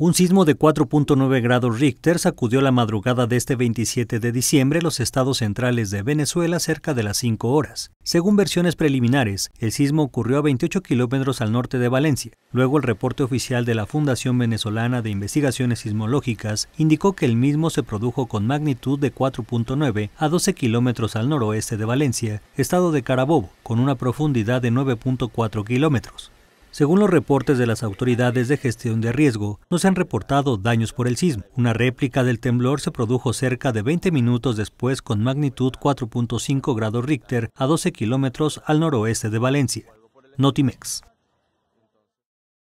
Un sismo de 4.9 grados Richter sacudió la madrugada de este 27 de diciembre los estados centrales de Venezuela cerca de las 5 horas. Según versiones preliminares, el sismo ocurrió a 28 kilómetros al norte de Valencia. Luego, el reporte oficial de la Fundación Venezolana de Investigaciones Sismológicas indicó que el mismo se produjo con magnitud de 4.9 a 12 kilómetros al noroeste de Valencia, estado de Carabobo, con una profundidad de 9.4 kilómetros. Según los reportes de las autoridades de gestión de riesgo, no se han reportado daños por el sismo. Una réplica del temblor se produjo cerca de 20 minutos después con magnitud 4.5 grados Richter a 12 kilómetros al noroeste de Valencia. Notimex.